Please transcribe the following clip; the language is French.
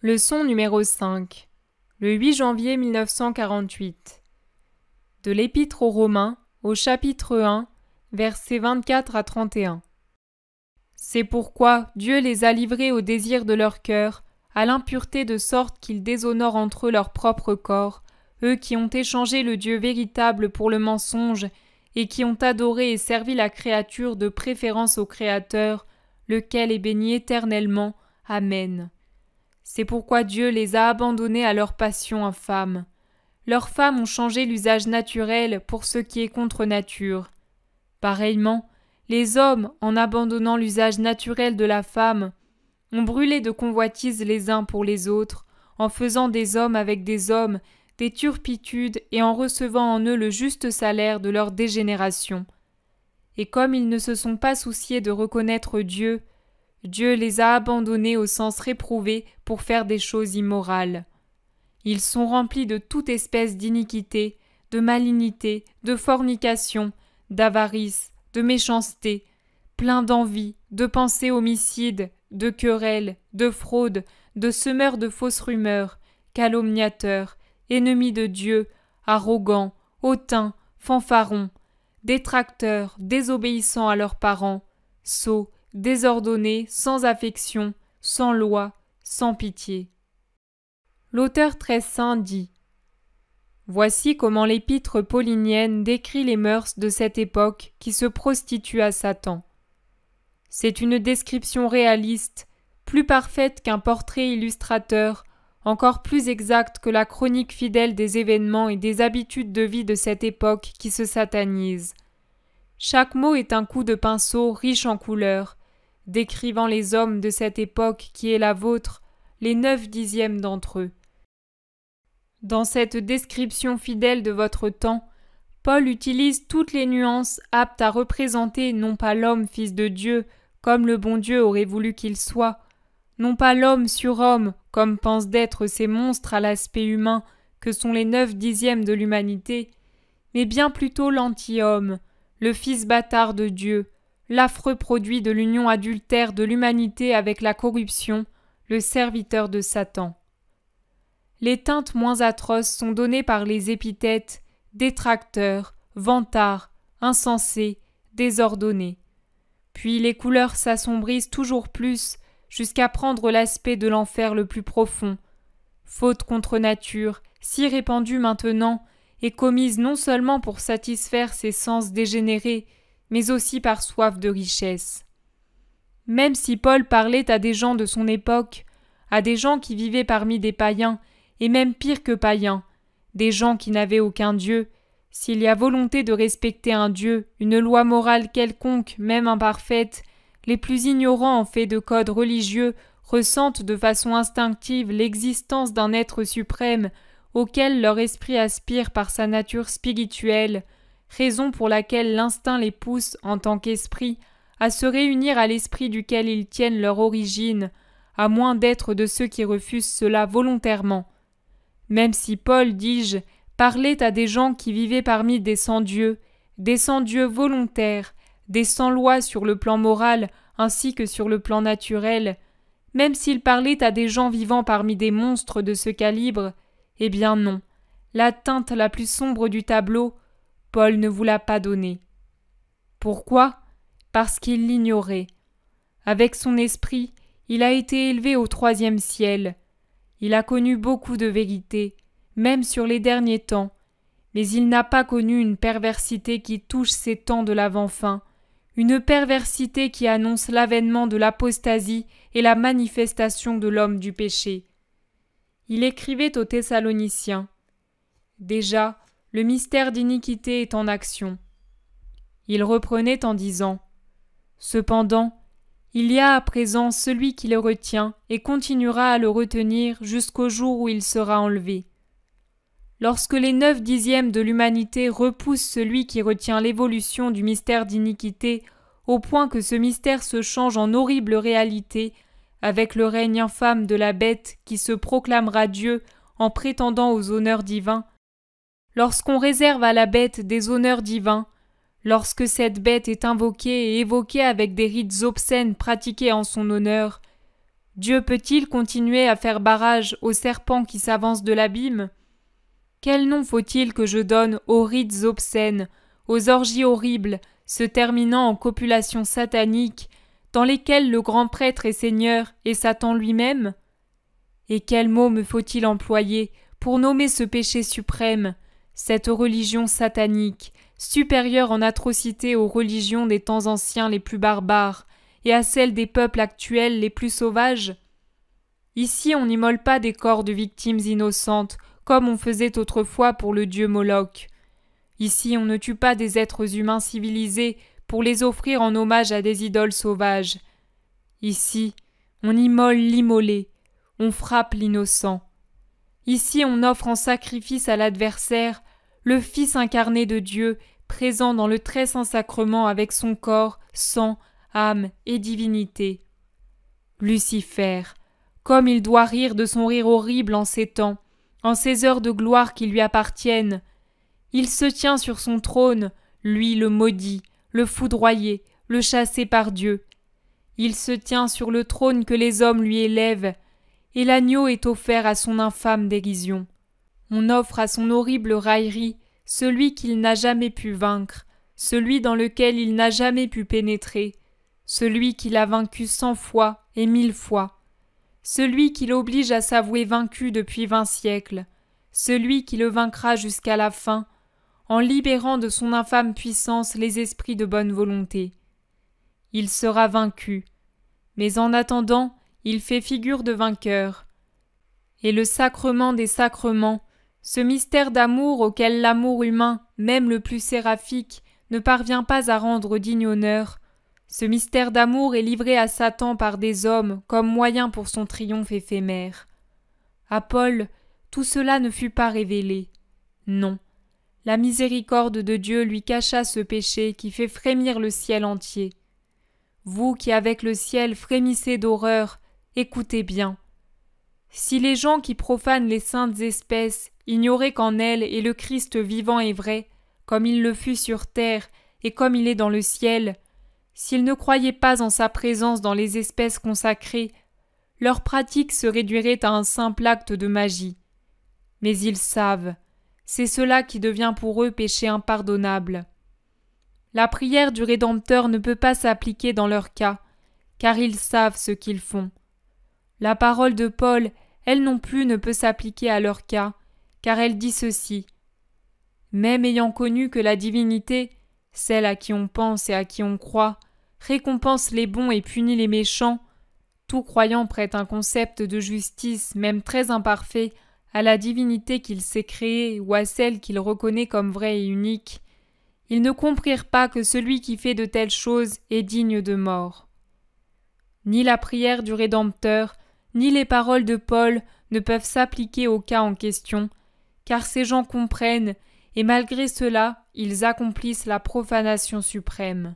Leçon numéro 5. Le 8 janvier 1948. De l'Épître aux Romains, au chapitre 1, versets 24 à 31. C'est pourquoi Dieu les a livrés au désir de leur cœur, à l'impureté de sorte qu'ils déshonorent entre eux leur propre corps, eux qui ont échangé le Dieu véritable pour le mensonge, et qui ont adoré et servi la créature de préférence au Créateur, lequel est béni éternellement. Amen. C'est pourquoi Dieu les a abandonnés à leur passion infâme. Leurs femmes ont changé l'usage naturel pour ce qui est contre nature. Pareillement, les hommes, en abandonnant l'usage naturel de la femme, ont brûlé de convoitise les uns pour les autres, en faisant des hommes avec des hommes, des turpitudes et en recevant en eux le juste salaire de leur dégénération. Et comme ils ne se sont pas souciés de reconnaître Dieu, Dieu les a abandonnés au sens réprouvé pour faire des choses immorales. Ils sont remplis de toute espèce d'iniquité, de malignité, de fornication, d'avarice, de méchanceté, pleins d'envie, de pensées homicides, de querelles, de fraudes, de semeurs de fausses rumeurs, calomniateurs, ennemis de Dieu, arrogants, hautains, fanfarons, détracteurs, désobéissants à leurs parents, sots, Désordonné, sans affection, sans loi, sans pitié. L'auteur très saint dit Voici comment l'épître paulinienne décrit les mœurs de cette époque qui se prostitue à Satan. C'est une description réaliste, plus parfaite qu'un portrait illustrateur, encore plus exacte que la chronique fidèle des événements et des habitudes de vie de cette époque qui se satanise. Chaque mot est un coup de pinceau riche en couleurs, décrivant les hommes de cette époque qui est la vôtre, les neuf dixièmes d'entre eux. Dans cette description fidèle de votre temps, Paul utilise toutes les nuances aptes à représenter non pas l'homme fils de Dieu, comme le bon Dieu aurait voulu qu'il soit, non pas l'homme sur homme, comme pensent d'être ces monstres à l'aspect humain que sont les neuf dixièmes de l'humanité, mais bien plutôt l'anti-homme, le fils bâtard de Dieu, l'affreux produit de l'union adultère de l'humanité avec la corruption, le serviteur de Satan. Les teintes moins atroces sont données par les épithètes détracteurs, vantards, insensés, désordonnés. Puis les couleurs s'assombrissent toujours plus jusqu'à prendre l'aspect de l'enfer le plus profond, faute contre nature, si répandue maintenant et commise non seulement pour satisfaire ses sens dégénérés, mais aussi par soif de richesse. Même si Paul parlait à des gens de son époque, à des gens qui vivaient parmi des païens, et même pire que païens, des gens qui n'avaient aucun Dieu, s'il y a volonté de respecter un Dieu, une loi morale quelconque, même imparfaite, les plus ignorants en fait de codes religieux ressentent de façon instinctive l'existence d'un être suprême auquel leur esprit aspire par sa nature spirituelle, raison pour laquelle l'instinct les pousse, en tant qu'esprit, à se réunir à l'esprit duquel ils tiennent leur origine, à moins d'être de ceux qui refusent cela volontairement. Même si Paul, dis-je, parlait à des gens qui vivaient parmi des sans-dieux, des sans-dieux volontaires, des sans-lois sur le plan moral ainsi que sur le plan naturel, même s'il parlait à des gens vivant parmi des monstres de ce calibre, eh bien non. La teinte la plus sombre du tableau, ne vous l'a pas donné. Pourquoi Parce qu'il l'ignorait. Avec son esprit, il a été élevé au troisième ciel. Il a connu beaucoup de vérités, même sur les derniers temps, mais il n'a pas connu une perversité qui touche ces temps de l'avant-fin, une perversité qui annonce l'avènement de l'apostasie et la manifestation de l'homme du péché. Il écrivait aux Thessaloniciens Déjà, le mystère d'iniquité est en action. Il reprenait en disant Cependant, il y a à présent celui qui le retient et continuera à le retenir jusqu'au jour où il sera enlevé. Lorsque les neuf dixièmes de l'humanité repoussent celui qui retient l'évolution du mystère d'iniquité au point que ce mystère se change en horrible réalité avec le règne infâme de la bête qui se proclamera Dieu en prétendant aux honneurs divins, lorsqu'on réserve à la bête des honneurs divins, lorsque cette bête est invoquée et évoquée avec des rites obscènes pratiqués en son honneur, Dieu peut-il continuer à faire barrage au serpent qui s'avance de l'abîme Quel nom faut-il que je donne aux rites obscènes, aux orgies horribles, se terminant en copulation satanique, dans lesquelles le grand prêtre est Seigneur et Satan lui-même Et quel mot me faut-il employer pour nommer ce péché suprême, cette religion satanique, supérieure en atrocité aux religions des temps anciens les plus barbares et à celles des peuples actuels les plus sauvages Ici on n'immole pas des corps de victimes innocentes comme on faisait autrefois pour le dieu Moloch. Ici on ne tue pas des êtres humains civilisés pour les offrir en hommage à des idoles sauvages. Ici on immole l'immolé, on frappe l'innocent. Ici on offre en sacrifice à l'adversaire le Fils incarné de Dieu, présent dans le très saint sacrement avec son corps, sang, âme et divinité. Lucifer, comme il doit rire de son rire horrible en ces temps, en ces heures de gloire qui lui appartiennent. Il se tient sur son trône, lui le maudit, le foudroyé, le chassé par Dieu. Il se tient sur le trône que les hommes lui élèvent, et l'agneau est offert à son infâme dérision. On offre à son horrible raillerie celui qu'il n'a jamais pu vaincre, celui dans lequel il n'a jamais pu pénétrer, celui qu'il a vaincu cent fois et mille fois, celui qui l'oblige à s'avouer vaincu depuis vingt siècles, celui qui le vaincra jusqu'à la fin, en libérant de son infâme puissance les esprits de bonne volonté. Il sera vaincu, mais en attendant, il fait figure de vainqueur. Et le sacrement des sacrements ce mystère d'amour auquel l'amour humain, même le plus séraphique, ne parvient pas à rendre digne honneur, ce mystère d'amour est livré à Satan par des hommes comme moyen pour son triomphe éphémère. À Paul, tout cela ne fut pas révélé. Non. La miséricorde de Dieu lui cacha ce péché qui fait frémir le ciel entier. Vous qui avec le ciel frémissez d'horreur, écoutez bien. Si les gens qui profanent les saintes espèces ignorer qu'en elle est le Christ vivant et vrai, comme il le fut sur terre et comme il est dans le ciel, s'ils ne croyaient pas en sa présence dans les espèces consacrées, leur pratique se réduirait à un simple acte de magie. Mais ils savent, c'est cela qui devient pour eux péché impardonnable. La prière du Rédempteur ne peut pas s'appliquer dans leur cas, car ils savent ce qu'ils font. La parole de Paul, elle non plus, ne peut s'appliquer à leur cas, car elle dit ceci. Même ayant connu que la divinité, celle à qui on pense et à qui on croit, récompense les bons et punit les méchants, tout croyant prête un concept de justice, même très imparfait, à la divinité qu'il s'est créée ou à celle qu'il reconnaît comme vraie et unique, ils ne comprirent pas que celui qui fait de telles choses est digne de mort. Ni la prière du Rédempteur, ni les paroles de Paul ne peuvent s'appliquer au cas en question, car ces gens comprennent, et malgré cela ils accomplissent la profanation suprême.